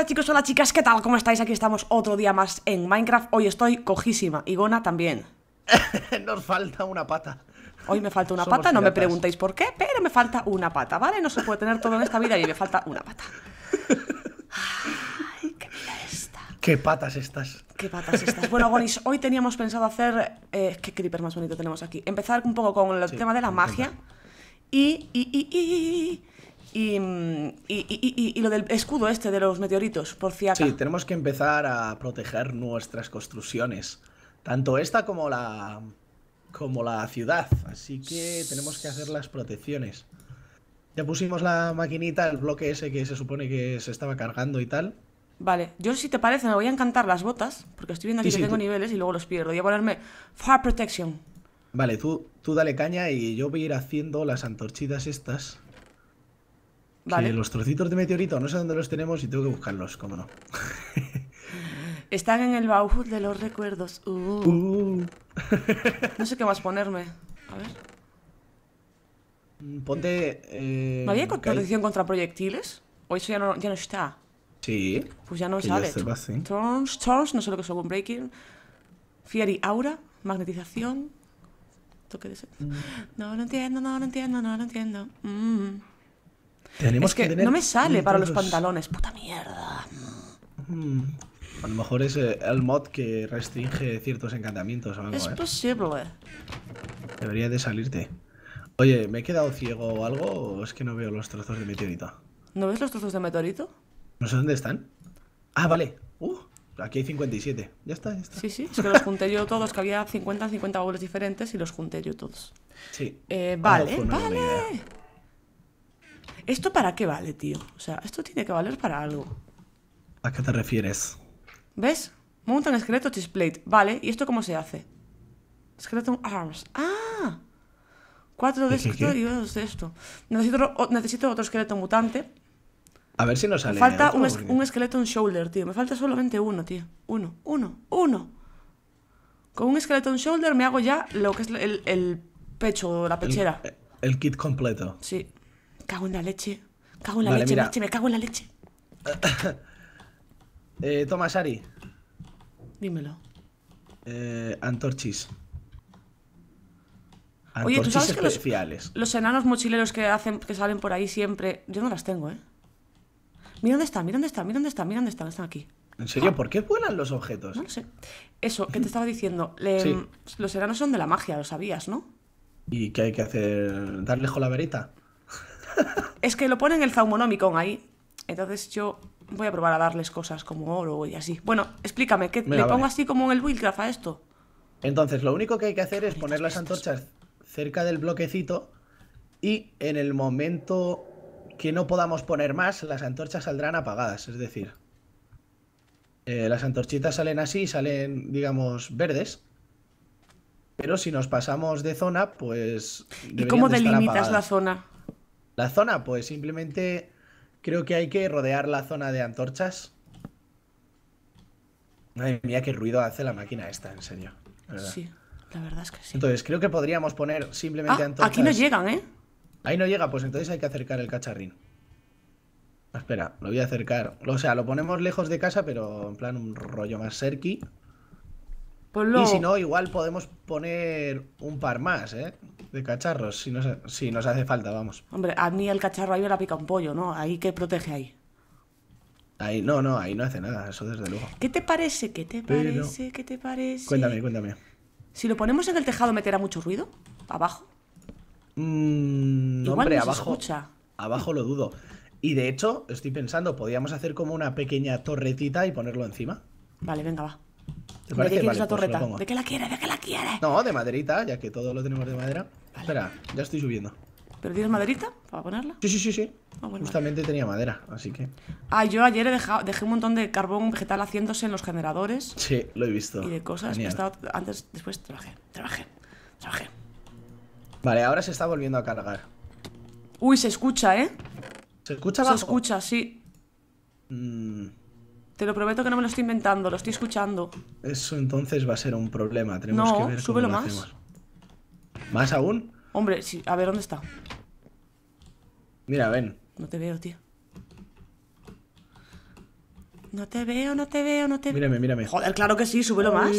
Hola chicos, hola chicas, ¿qué tal? ¿Cómo estáis? Aquí estamos otro día más en Minecraft Hoy estoy cojísima, y Gona también Nos falta una pata Hoy me falta una pata, no me preguntéis por qué Pero me falta una pata, ¿vale? No se puede tener todo en esta vida y me falta una pata Ay, qué vida esta Qué patas estas Qué patas estas Bueno, Gonis, hoy teníamos pensado hacer... qué creeper más bonito tenemos aquí Empezar un poco con el tema de la magia y Mm, y, lo del escudo este de los meteoritos, por cierto. Sí, tenemos que empezar a proteger nuestras construcciones, tanto esta como la, como la ciudad. Así que tenemos que hacer las protecciones. Ya pusimos la maquinita, el bloque ese que se supone que se estaba cargando y tal. Vale, yo si te parece me voy a encantar las botas, porque estoy viendo aquí que tengo niveles y luego los pierdo. Voy a ponerme Fire Protection. Vale, tú, tú dale caña y yo voy a ir haciendo las antorchidas estas. Vale. los trocitos de meteorito no sé dónde los tenemos y tengo que buscarlos, cómo no. Están en el baúl de los recuerdos. Uh. Uh. no sé qué más ponerme. A ver. Mm, ponte. Eh, ¿No había protección contra proyectiles? ¿O eso ya no, ya no está? Sí. Pues ya no sale. storms storms no sé lo que es un Breaking. Fiery Aura, magnetización. Toque de mm. No lo entiendo, no lo entiendo, no lo entiendo. Mm que, no me sale para los pantalones, puta mierda. Mm. A lo mejor es eh, el mod que restringe ciertos encantamientos o algo. Es ¿eh? posible. Debería de salirte. Oye, ¿me he quedado ciego o algo? ¿O es que no veo los trozos de meteorito? ¿No ves los trozos de meteorito? No sé dónde están. Ah, vale. Uh, aquí hay 57. Ya está, ya está. Sí, sí, es que los junté yo todos, que había 50, 50 goles diferentes y los junté yo todos. Sí. Eh, vale, vale. ¿Esto para qué vale, tío? O sea, esto tiene que valer para algo. ¿A qué te refieres? ¿Ves? Monta un esqueleto chisplate. Vale, ¿y esto cómo se hace? Skeleton arms. ¡Ah! Cuatro de esto y dos de esto. Necesito, otro esqueleto mutante. A ver si nos sale. Me falta un, skeleton esqueleto shoulder, tío. Me falta solamente uno, tío. Uno, uno, uno. Con un esqueleto shoulder me hago ya lo que es el, el pecho, la pechera. el, kit completo. Sí. Cago en la leche. Cago en la leche, me cago en la leche. eh, toma, Sari. Dímelo. Eh, antorchis. Oye, ¿tú sabes que los, enanos mochileros que, hacen, que salen por ahí siempre... Yo no las tengo, ¿eh? Mira dónde están, mira dónde están, mira dónde están, mira dónde están, están aquí. ¿En serio? Ah. ¿Por qué vuelan los objetos? No lo sé. Eso, que te estaba diciendo. Los enanos son de la magia, lo sabías, ¿no? ¿Y qué hay que hacer? ¿Darle con la vereta? es que lo ponen el Zaumonomicon ahí. Entonces yo voy a probar a darles cosas como oro y así. Bueno, explícame, ¿qué le pongo así como en el Buildcraft a esto? Entonces, lo único que hay que hacer es poner las antorchas cerca del bloquecito y en el momento que no podamos poner más, las antorchas saldrán apagadas. Es decir, eh, las antorchitas salen así, salen, digamos, verdes. Pero si nos pasamos de zona, pues... ¿Y cómo delimitas la zona? La zona, pues simplemente creo que hay que rodear la zona de antorchas. Madre mía, qué ruido hace la máquina esta, en serio. sí, la verdad es que sí. Entonces, creo que podríamos poner simplemente antorchas. Aquí no llegan, ¿eh? Ahí no llega, pues entonces hay que acercar el cacharrín. Espera, lo voy a acercar. O sea, lo ponemos lejos de casa, pero en plan un rollo más cerqui. Y si no, igual podemos poner un par más, ¿eh? De cacharros, si nos, hace falta, vamos. Hombre, a mí el cacharro ahí me la pica un pollo, ¿no? Ahí que protege ahí. Ahí, no, no, ahí no hace nada, eso desde luego. ¿Qué te parece? ¿Qué te parece? ¿Qué te parece? Cuéntame, cuéntame. Si lo ponemos en el tejado, ¿meterá mucho ruido? ¿Abajo? Mm, hombre, abajo. Abajo lo dudo. Y de hecho, estoy pensando, podríamos hacer como una pequeña torretita y ponerlo encima. Vale, venga, va. Pues ¿De qué la ¿De qué la quiere? ¿De qué la No, de maderita, ya que todo lo tenemos de madera. Espera, ya estoy subiendo. ¿Pero tienes maderita para ponerla? Sí, sí, sí, sí. Ah, Justamente tenía madera, así que. Ah, yo ayer he dejé un montón de carbón vegetal haciéndose en los generadores. Sí, lo he visto. Y de cosas antes, después trabajé, trabajé, trabajé. Vale, ahora se está volviendo a cargar. Uy, se escucha, ¿eh? ¿Se escucha Se escucha, sí. Mmm te lo prometo que no me lo estoy inventando, lo estoy escuchando. Eso entonces va a ser un problema. Tenemos no, que ver súbelo cómo lo más. ¿Más aún? Hombre, a ver, ¿dónde está? Mira, ven. No te veo, tío. No te veo, no te veo, no te veo. Mírame, mírame. Joder, claro que sí, súbelo más.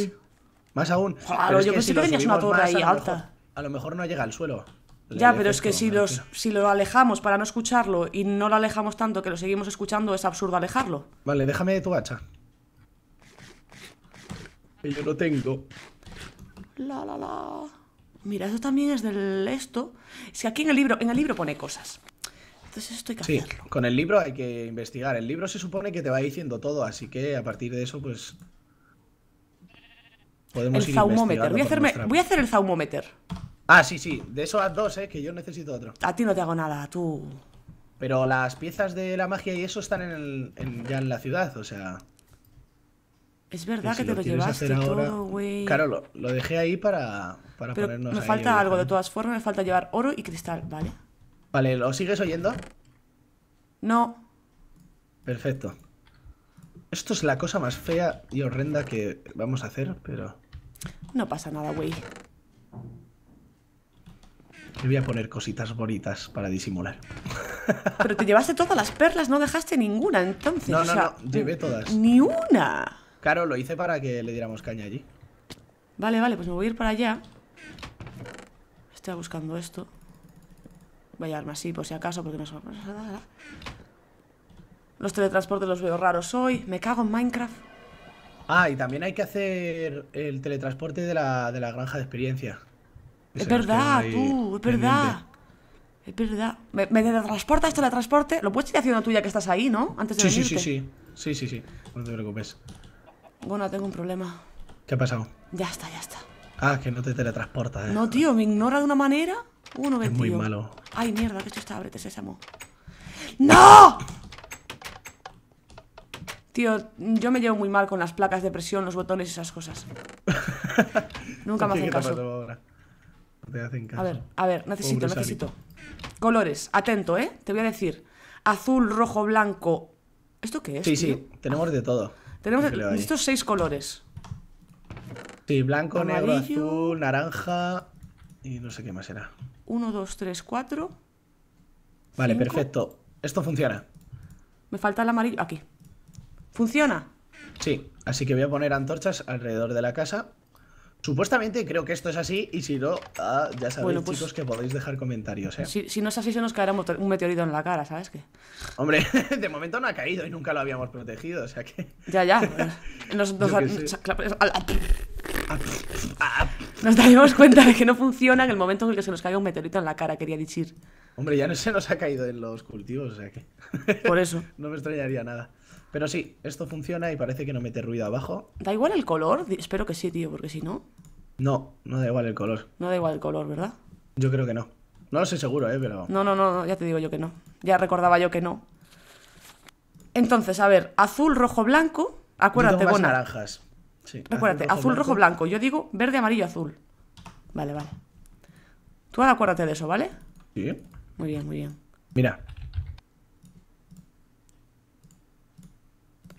Más aún. Claro, yo pensé que, venías una torre ahí alta. a lo mejor no llega al suelo. Ya, pero es que si, los, si lo alejamos para no escucharlo y no lo alejamos tanto que lo seguimos escuchando, es absurdo alejarlo. Vale, déjame de tu hacha. Que yo no tengo. La, la, la. Mira, eso también es del esto. Es que aquí en el libro, en el libro pone cosas. Entonces esto hay que sí, Con el libro hay que investigar. El libro se supone que te va diciendo todo, así que a partir de eso, pues. Podemos el ir Voy a, hacerme, voy a hacer el zaumómeter. Ah, sí, sí. De eso haz dos, eh, que yo necesito otro. A ti no te hago nada, tú. Pero las piezas de la magia y eso están en ya en la ciudad, o sea. Es verdad que, te lo, llevaste todo, güey. Claro, lo, dejé ahí para, para Pero ponernos. Me falta algo, de todas formas, me falta llevar oro y cristal, ¿vale? Vale, ¿lo sigues oyendo? No. Perfecto. Esto es la cosa más fea y horrenda que vamos a hacer, pero... No pasa nada, güey. Le voy a poner cositas bonitas para disimular. Pero te llevaste todas las perlas, no dejaste ninguna entonces. No, no, no, llevé todas. Ni una. Claro, lo hice para que le diéramos caña allí. Vale, vale, pues me voy a ir para allá. Estoy buscando esto. Voy a llevarme así por si acaso, porque no nada. Los teletransportes los veo raros hoy. Me cago en Minecraft. Ah, y también hay que hacer el teletransporte de la granja de experiencia. Es verdad, tú, es verdad. Es verdad. Me, me teletransporta esto, la transporte. Lo puedes ir haciendo tuya que estás ahí, ¿no? Antes de sí, venirte. sí, sí, sí. Sí, sí, sí. No te preocupes. Bueno, tengo un problema. ¿Qué ha pasado? Ya está, ya está. Ah, que no te teletransporta, eh. No, tío, me ignora de una manera. Uno uh, ve, es muy malo. Ay, mierda, que esto está. abrete, sésamo. ¡No! Tío, yo me llevo muy mal con las placas de presión, los botones y esas cosas. Nunca me hacen caso te hacen caso. A ver, a ver, necesito, necesito. Colores, atento, ¿eh? Te voy a decir. Azul, rojo, blanco. ¿Esto qué es? Sí, sí, tenemos de todo. Tenemos estos seis colores. Sí, blanco, negro, azul, naranja y no sé qué más será. Uno, dos, tres, cuatro. Vale, perfecto. Esto funciona. Me falta el amarillo. Aquí. ¿Funciona? Sí, así que voy a poner antorchas alrededor de la casa Supuestamente creo que esto es así y si no, ah, ya sabéis pues chicos que podéis dejar comentarios. ¿eh? Si, no es así se nos caerá un meteorito en la cara, ¿sabes qué? Hombre, de momento no ha caído y nunca lo habíamos protegido, o sea que... Ya, ya. Nos, nos, cuenta de que no funciona en el momento en el que se nos caiga un meteorito en la cara, quería decir. Hombre, ya no se nos ha caído en los cultivos, o sea que... Por eso. no me extrañaría nada. Pero sí, esto funciona y parece que no mete ruido abajo. ¿Da igual el color? Espero que sí, tío, porque si no. No, no da igual el color. No da igual el color, ¿verdad? Yo creo que no. No lo sé seguro, ¿eh? Pero. No, no, no, ya te digo yo que no. Ya recordaba yo que no. Entonces, a ver, azul, rojo, blanco. Acuérdate, bueno. naranjas. Sí. Acuérdate, azul, rojo, blanco. Yo digo verde, amarillo, azul. Vale, vale. Tú ahora acuérdate de eso, ¿vale? Sí. Muy bien, muy bien. Mira,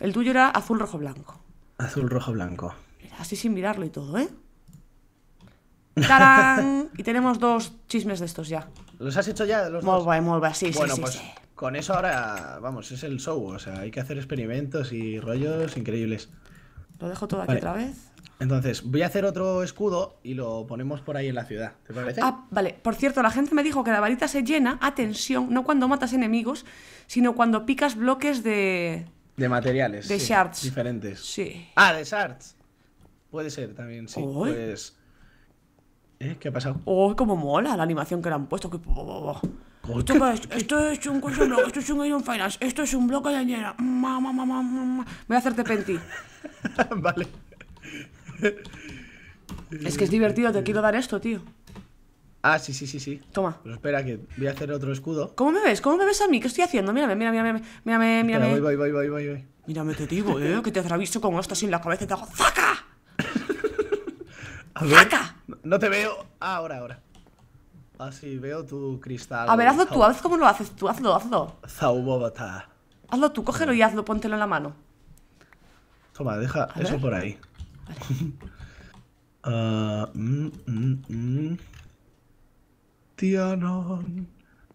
El tuyo era azul, rojo, blanco. Azul, rojo, blanco. así sin mirarlo y todo, ¿eh? ¡Tarán! y tenemos dos chismes de estos ya. ¿Los has hecho ya? Los muy bien, muy Sí, bueno, pues con eso ahora, vamos, es el show. O sea, hay que hacer experimentos y rollos increíbles. Lo dejo todo aquí otra vez. Entonces, voy a hacer otro escudo y lo ponemos por ahí en la ciudad. ¿Te parece? Ah, vale. Por cierto, la gente me dijo que la varita se llena, atención, no cuando matas enemigos, sino cuando picas bloques de, de materiales. De shards. Diferentes. Sí. Ah, de shards. Puede ser también, sí. pues... ¿Eh? ¿Qué ha pasado? Oh, como mola la animación que le han puesto. Esto, es, esto, es un curso blog, esto es un Iron Finance, esto es un bloque de añera. Voy a hacerte penti. vale. Es que es divertido, te quiero dar esto, tío. Ah, sí, sí, sí, sí. Toma. Pero espera, que voy a hacer otro escudo. ¿Cómo me ves? ¿Cómo me ves a mí? ¿Qué estoy haciendo? Mírame, mírame, mírame, mírame, mírame. voy, voy, voy, voy, voy. Mírame, te digo, eh, que te visto con esto sin la cabeza y te hago ¡Zaca! a ¡Zaca! No te veo. Ah, ahora, ahora. Ah, sí, veo tu cristal. A ver, hazlo tú, haz cómo lo haces tú, hazlo, hazlo. Zaubobata. Hazlo tú, cógelo y hazlo, póntelo en la mano. Toma, deja eso por ahí. Vale. uh, mmm, mmm,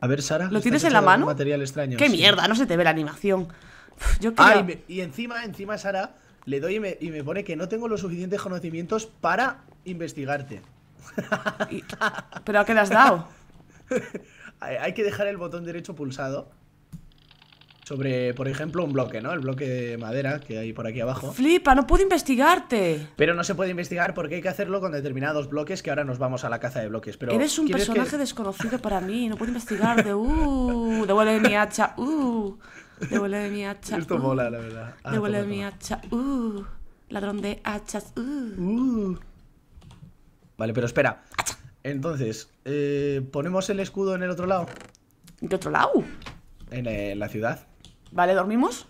a ver, Sara. ¿Lo tienes en la mano? Material extraño. ¡Qué mierda! No se te ve la animación. Yo y, encima, encima, Sara, le doy y me, y me, pone que no tengo los suficientes conocimientos para investigarte. ¿Pero a qué le has dado? Hay que dejar el botón derecho pulsado sobre, por ejemplo, un bloque, ¿no? El bloque de madera que hay por aquí abajo. Flipa, no puedo investigarte. Pero no se puede investigar porque hay que hacerlo con determinados bloques que ahora nos vamos a la caza de bloques. Pero Eres un personaje desconocido para mí, no puedo investigarte. Uh, de mi hacha. Uh, devuelve mi hacha. Esto uh, mola, la verdad. Ah, mi hacha. Uh, ladrón de hachas. Uh. uh. Vale, pero espera. Entonces, eh, ¿ponemos el escudo en el otro lado? ¿En otro lado? en eh, la ciudad. ¿Vale? ¿Dormimos?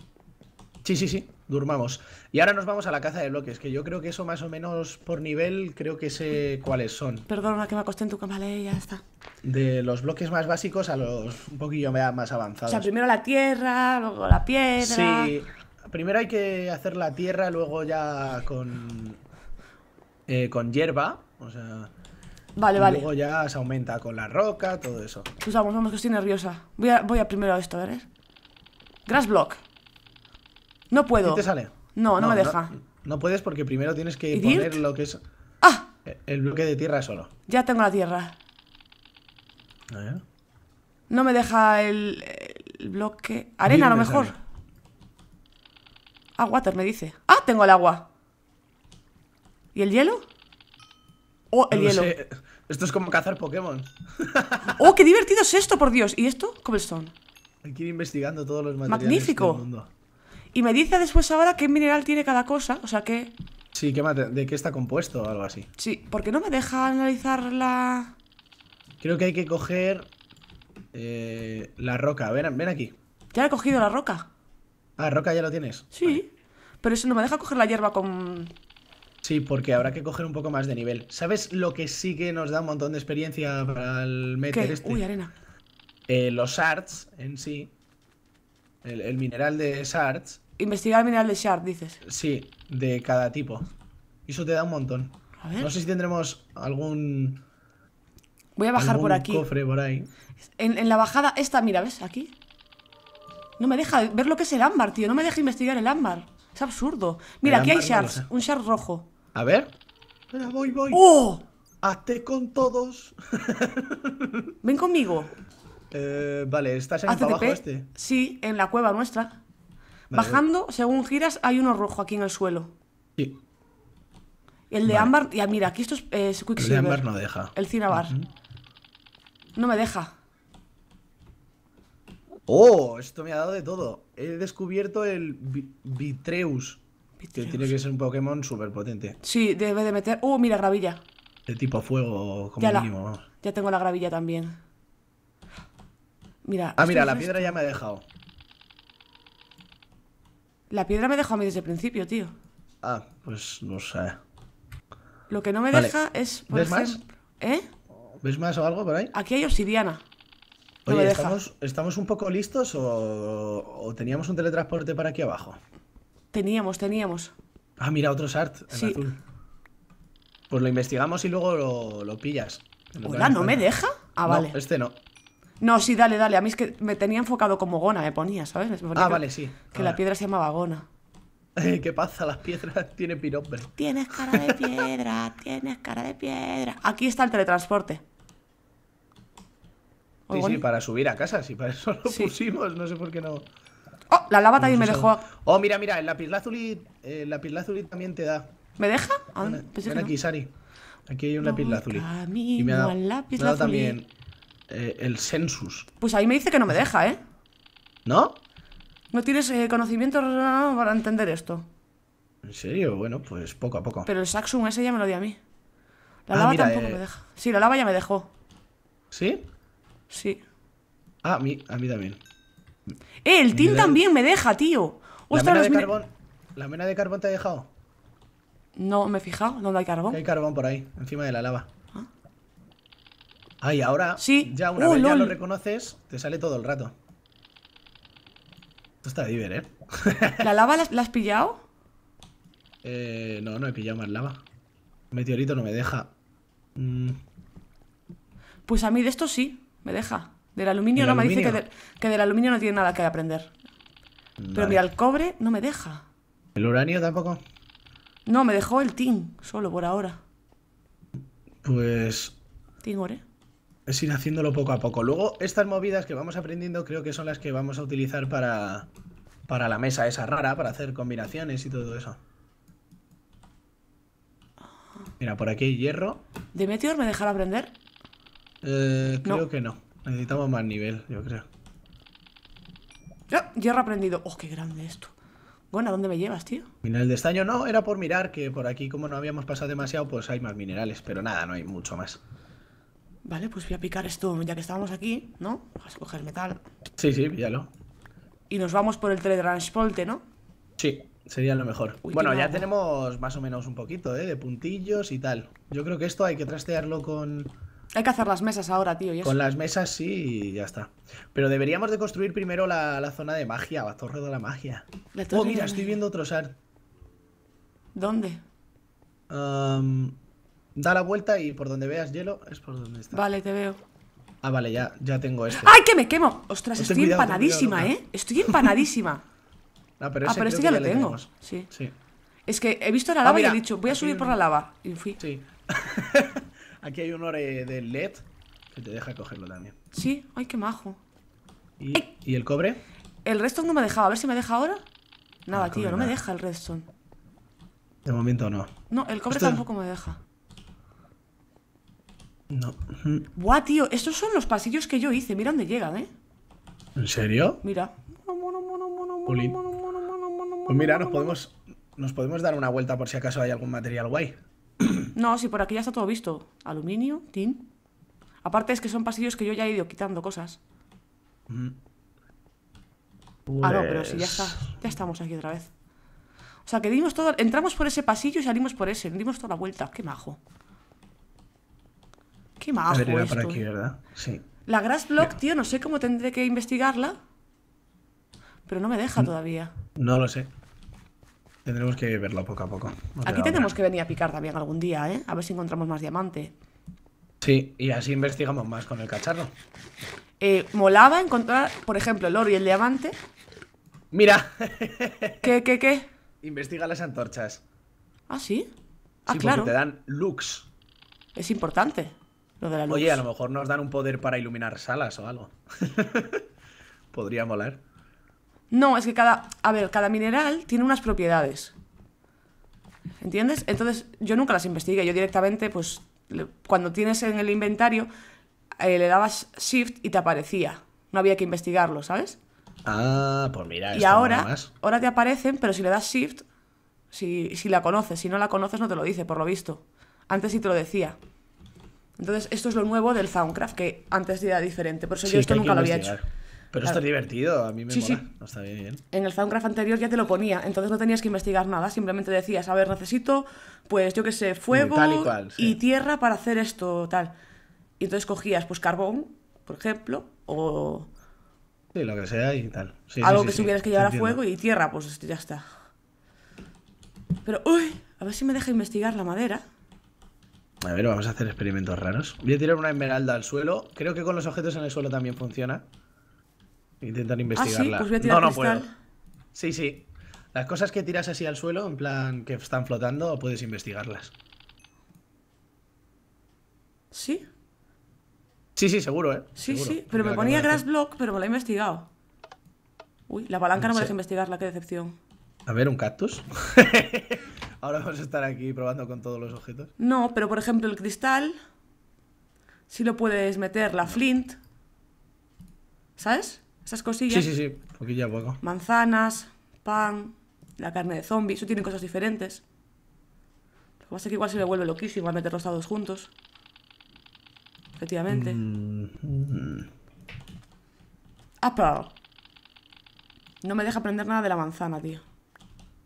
Sí, sí, sí, durmamos. Y ahora nos vamos a la caza de bloques, que yo creo que eso más o menos por nivel, creo que sé cuáles son. Perdona que me acosté en tu cama, vale, ya está. De los bloques más básicos a los un poquillo más avanzados. O sea, primero la tierra, luego la piedra. Sí, primero hay que hacer la tierra, luego ya con. Eh, con hierba, o sea. Vale, y vale. Luego ya se aumenta con la roca, todo eso. Pues vamos, vamos, que estoy nerviosa. Voy a, voy a primero a esto, ¿verdad? ¿eh? grass block No puedo. ¿Qué te sale? No, no, me deja. No, puedes porque primero tienes que poner lo que es. ¡Ah! El bloque de tierra solo. Ya tengo la tierra. A ver. No me deja el, bloque. Arena, a lo mejor. Agua ah, water, me dice. ¡Ah! Tengo el agua. ¿Y el hielo? Oh, el hielo. Esto es como cazar Pokémon. ¡Oh, qué divertido es esto, por Dios! ¿Y esto? Cobblestone. Hay que ir investigando todos los materiales Magnífico. del mundo. Y me dice después ahora qué mineral tiene cada cosa, o sea que... Sí, ¿de qué está compuesto o algo así? Sí, porque no me deja analizar la... Creo que hay que coger eh, la roca. Ven, ven aquí. Ya he cogido la roca. Ah, roca ya lo tienes. Sí, pero eso no me deja coger la hierba con... Sí, porque habrá que coger un poco más de nivel. ¿Sabes lo que sí que nos da un montón de experiencia para el meter ¿Qué? Este? Uy, arena. Eh, los shards en sí, el, mineral de shards. Investigar el mineral de shard, dices. Sí, de cada tipo. Y eso te da un montón. No sé si tendremos algún. Voy a bajar por aquí. En, la bajada, esta, mira, ¿ves? Aquí. No me deja ver lo que es el ámbar, tío. No me deja investigar el ámbar. Es absurdo. Mira, aquí hay shards. un shard rojo. A ver. voy, voy. ¡Oh! Hazte con todos. Ven conmigo. Eh, vale, ¿estás en abajo este? Sí, en la cueva nuestra. Bajando, según giras, hay uno rojo aquí en el suelo. Sí. el de ámbar, ya mira, aquí esto es, eh, El de ámbar no deja. El Cinabar. No me deja. Oh, esto me ha dado de todo. He descubierto el Vitreus, Que tiene que ser un Pokémon súper potente. Sí, debe de meter. Oh, mira, gravilla. De tipo fuego, como mínimo. Ya tengo la gravilla también. Mira. Ah, mira, la piedra ya me ha dejado. La piedra me dejado a mí desde el principio, tío. Ah, pues no sé. Lo que no me deja es. ¿Ves más? ¿Eh? ¿Ves más o algo por ahí? Aquí hay obsidiana. Oye, ¿estamos, un poco listos o, teníamos un teletransporte para aquí abajo? Teníamos, teníamos. Ah, mira, otro Sart sí. Pues lo investigamos y luego lo, pillas. Hola, ¿no me deja? Ah, vale. Este no. No, sí, dale, dale. A mí es que me tenía enfocado como Gona, me ponía, ¿sabes? ah, vale, sí. Que la piedra se llamaba Gona. ¿Qué pasa? Las piedras tienen pirope Tienes cara de piedra, tienes cara de piedra. Aquí está el teletransporte. Sí, sí, para subir a casa, sí, para eso lo pusimos, no sé por qué no. Oh, la lava también me dejó. Oh, mira, mira, el lápiz el también te da. ¿Me deja? Ah, ven, aquí, Sari. Aquí hay un lapislázuli. Y me ha dado, me ha también eh, el census. Pues ahí me dice que no me deja, ¿eh? ¿No? No tienes eh, conocimiento para entender esto. ¿En serio? Bueno, pues poco a poco. Pero el saxon ese ya me lo di a mí. La ah, lava tampoco eh. me deja. Sí, la lava ya me dejó. ¿Sí? Sí. Ah, a mí, a mí también. ¡Eh! El tin también me deja, tío. la mena de carbón. ¿La mena de carbón te ha dejado? No, me he fijado. ¿Dónde hay carbón? Hay carbón por ahí, encima de la lava. Ay, ahora ya una uh, vez ya lo reconoces, te sale todo el rato. Esto está diver, ¿eh? ¿La lava la, has pillado? Eh, no, no he pillado más lava. Meteorito no me deja. Mm. Pues a mí de esto sí, me deja. Del aluminio no me dice que, del aluminio no tiene nada que aprender. Pero mira, el cobre no me deja. ¿El uranio tampoco? No, me dejó el tin, solo por ahora. Pues. Tin ore. Es ir haciéndolo poco a poco. Luego, estas movidas que vamos aprendiendo creo que son las que vamos a utilizar para, para la mesa esa rara, para hacer combinaciones y todo eso. Mira, por aquí hay hierro. ¿De Meteor me dejará aprender? Eh, creo que no. Necesitamos más nivel, yo creo. ¡Ya! Ah, hierro aprendido. ¡Oh, qué grande esto! Bueno, ¿a dónde me llevas, tío? El de estaño no, era por mirar que por aquí, como no habíamos pasado demasiado, pues hay más minerales, pero nada, no hay mucho más. Vale, pues voy a picar esto, ya que estábamos aquí, ¿no? Vamos a escoger metal. Sí, sí, píllalo. Y nos vamos por el teletransporte, ¿no? Sí, sería lo mejor. bueno, ya tenemos más o menos un poquito, ¿eh? De puntillos y tal. Yo creo que esto hay que trastearlo con... Hay que hacer las mesas ahora, tío. ¿y Con las mesas sí y ya está. Pero deberíamos de construir primero la, zona de magia, la torre de la magia. oh, mira, estoy viendo otro SAR. ¿Dónde? Da la vuelta y por donde veas hielo es por donde está. Vale, te veo. Ah, vale, ya, ya tengo este. ¡Ay, que me quemo! Ostras, ¿eh? estoy empanadísima, ¿eh? Estoy empanadísima. ah, pero ah, este ya, lo tengo. Sí. Es que he visto la ah, lava y he dicho, voy a subir por la lava. Y fui. Sí. aquí hay un ore de LED que te deja cogerlo también. Sí, ay, qué majo. ¿Y, el cobre? El redstone no me dejado a ver si me deja ahora. Nada, ah, tío, no me deja el redstone. De momento no. No, el cobre tampoco me deja. No. Buah, tío, estos son los pasillos que yo hice. Mira dónde llegan, ¿eh? ¿En serio? Mira. Pues mira, nos podemos, nos podemos dar una vuelta por si acaso hay algún material guay. No, si por aquí ya está todo visto. Aluminio, tin. Aparte es que son pasillos que yo ya he ido quitando cosas. Mm. Ah, no, pero si ya está. Ya estamos aquí otra vez. O sea, que dimos todo... Entramos por ese pasillo y salimos por ese. Dimos toda la vuelta. Qué majo. La Grass Block, tío, no sé cómo tendré que investigarla. Pero no me deja todavía. No lo sé. Tendremos que verla poco a poco. aquí tenemos que venir a picar también algún día, ¿eh? A ver si encontramos más diamante. Sí, y así investigamos más con el cacharro. Eh, molaba encontrar, por ejemplo, el oro y el diamante. Mira. ¿Qué, qué, qué? Investiga las antorchas. ¿Ah, sí? Ah, sí, claro. te dan looks Es importante. Oye, a lo mejor nos dan un poder para iluminar salas o algo. Podría molar. No, es que cada. A ver, cada mineral tiene unas propiedades. ¿Entiendes? Entonces, yo nunca las investigué. Yo directamente, pues, cuando tienes en el inventario, eh, le dabas shift y te aparecía. No había que investigarlo, ¿sabes? Ah, pues mira. Y ahora, ahora te aparecen, pero si le das shift, si, si la conoces, si no la conoces, no te lo dice, por lo visto. Antes sí te lo decía. Entonces, esto es lo nuevo del Soundcraft, que antes era diferente. Por eso yo esto nunca lo había hecho. Pero esto es divertido, a mí me mola. está bien, En el Soundcraft anterior ya te lo ponía, entonces no tenías que investigar nada, simplemente decías, a ver, necesito, pues yo qué sé, fuego y, y, tierra para hacer esto, tal. Y entonces cogías, pues carbón, por ejemplo, o. Sí, lo que sea y tal. Algo que tuvieras que llevar a fuego y tierra, pues ya está. Pero, uy, a ver si me deja investigar la madera. A ver, vamos a hacer experimentos raros. Voy a tirar una esmeralda al suelo. Creo que con los objetos en el suelo también funciona. Intentar ah, pues investigarla. no, no puedo. Sí, sí. Las cosas que tiras así al suelo, en plan que están flotando, puedes investigarlas. ¿Sí? Sí, sí, seguro, ¿eh? Sí, sí, pero me, ponía Grass Block, pero me la he investigado. Uy, la palanca no me deja investigarla, qué decepción. A ver, un cactus. Ahora vamos a estar aquí probando con todos los objetos. No, pero por ejemplo el cristal, si lo puedes meter, la flint, ¿sabes? Esas cosillas. Sí, sí, sí, Manzanas, pan, la carne de zombie, eso tiene cosas diferentes. Lo que pasa es que igual se le vuelve loquísimo a los todos juntos. Efectivamente. Ah, No me deja aprender nada de la manzana, tío.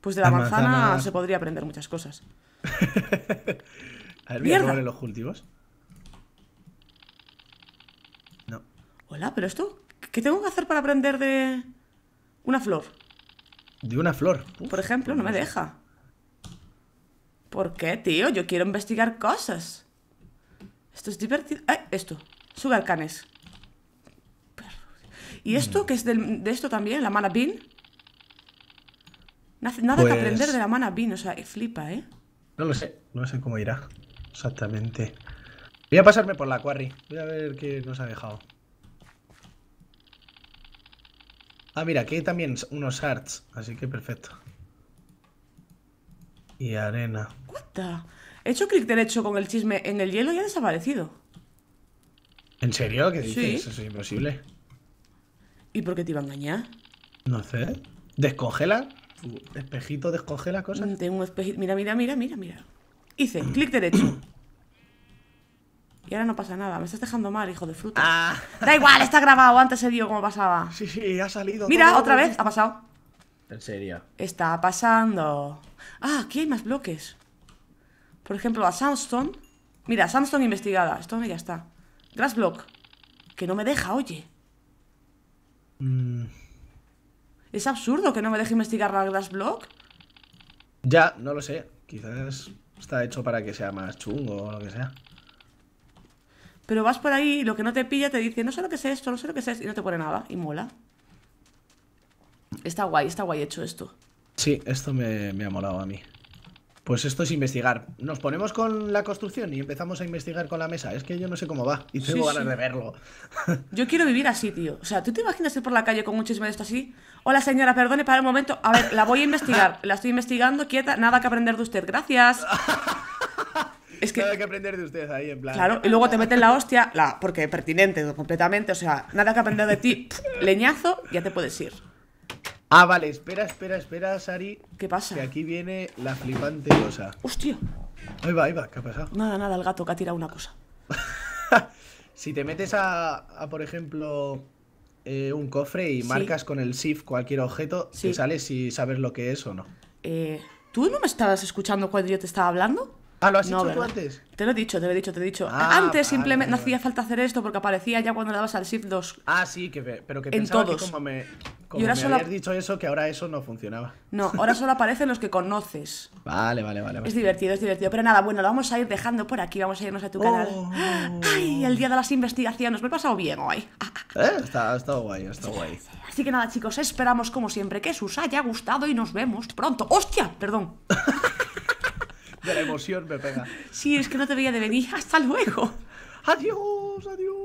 Pues de la, manzana, se podría aprender muchas cosas. a ver, voy los cultivos. No. Hola, pero esto. ¿Qué tengo que hacer para aprender de. una flor? De una flor. Por ejemplo, pues no me deja. ¿Por qué, tío? Yo quiero investigar cosas. Esto es divertido. ¡Ay! Esto. canes. Mm. ¿Y esto? que es de esto también? ¿La mala bean? Nada que aprender pues de la Mana Bean, o sea, flipa, ¿eh? No lo sé, no sé cómo irá exactamente. Voy a pasarme por la quarry, voy a ver qué nos ha dejado. Ah, mira, aquí hay también unos arts, así que perfecto. Y arena. ¿Cuánta? He hecho clic derecho con el chisme en el hielo y ha desaparecido. ¿En serio? ¿Qué dices? Sí. Eso es imposible. ¿Y por qué te iba a engañar? No sé. ¿Descongela? Espejito espejito escoger las cosas? Mm, tengo un espejito. Mira, mira, mira, mira, mira. Hice clic derecho. Y ahora no pasa nada. Me estás dejando mal, hijo de fruta. Ah. Da igual, está grabado. Antes se dio como pasaba. Sí, sí, ha salido. Mira, otra vez. Ha pasado. En serio. Está pasando. Ah, aquí hay más bloques. Por ejemplo, a Sandstone. Mira, Sandstone investigada. Esto ya está. block. Que no me deja, oye. Mmm. Es absurdo que no me deje investigar la Glass Block. Ya, no lo sé. Quizás está hecho para que sea más chungo o lo que sea. Pero vas por ahí y lo que no te pilla te dice, no sé lo que es esto, no sé lo que es y no te pone nada. Y mola. Está guay, está guay hecho esto. Sí, esto me, me ha molado a mí. Pues esto es investigar. Nos ponemos con la construcción y empezamos a investigar con la mesa. Es que yo no sé cómo va y tengo ganas de verlo. Yo quiero vivir así, tío. O sea, ¿tú te imaginas ir por la calle con un de esto así? Hola, señora, perdone, para un momento. A ver, la voy a investigar. La estoy investigando, quieta. Nada que aprender de usted. Gracias. es que, nada que aprender de usted ahí, en plan. Claro, y luego te meten la hostia, la, porque pertinente completamente, o sea, nada que aprender de ti, leñazo, ya te puedes ir. Ah, vale, espera, espera, espera, Sari. ¿Qué pasa? Que aquí viene la flipante cosa. ¡Hostia! Ahí va, ahí va, ¿qué ha pasado? Nada, nada, el gato que ha tirado una cosa. si te metes a, por ejemplo, eh, un cofre y marcas con el SIF cualquier objeto, te sale si sabes lo que es o no. Eh, ¿Tú no me estabas escuchando cuando yo te estaba hablando? Ah, ¿lo has no, tú antes? Te lo he dicho, te lo he dicho, te lo he dicho. Ah, antes simplemente no hacía falta hacer esto porque aparecía ya cuando le dabas al SIF 2. Ah, sí, que, pero que pensaba todos. que como me y ahora me solo... habías dicho eso, que ahora eso no funcionaba. No, ahora solo aparecen los que conoces. Vale, vale, vale, Es divertido, es divertido. Pero nada, bueno, lo vamos a ir dejando por aquí, vamos a irnos a tu canal. Oh. ¡Ay! El día de las investigaciones, me he pasado bien hoy. Eh, está, estado guay, está estado guay. Así que nada, chicos, esperamos como siempre que os haya gustado y nos vemos pronto. ¡Hostia! Perdón. de la emoción me pega. Sí, es que no te veía de venir. ¡Hasta luego! ¡Adiós! ¡Adiós!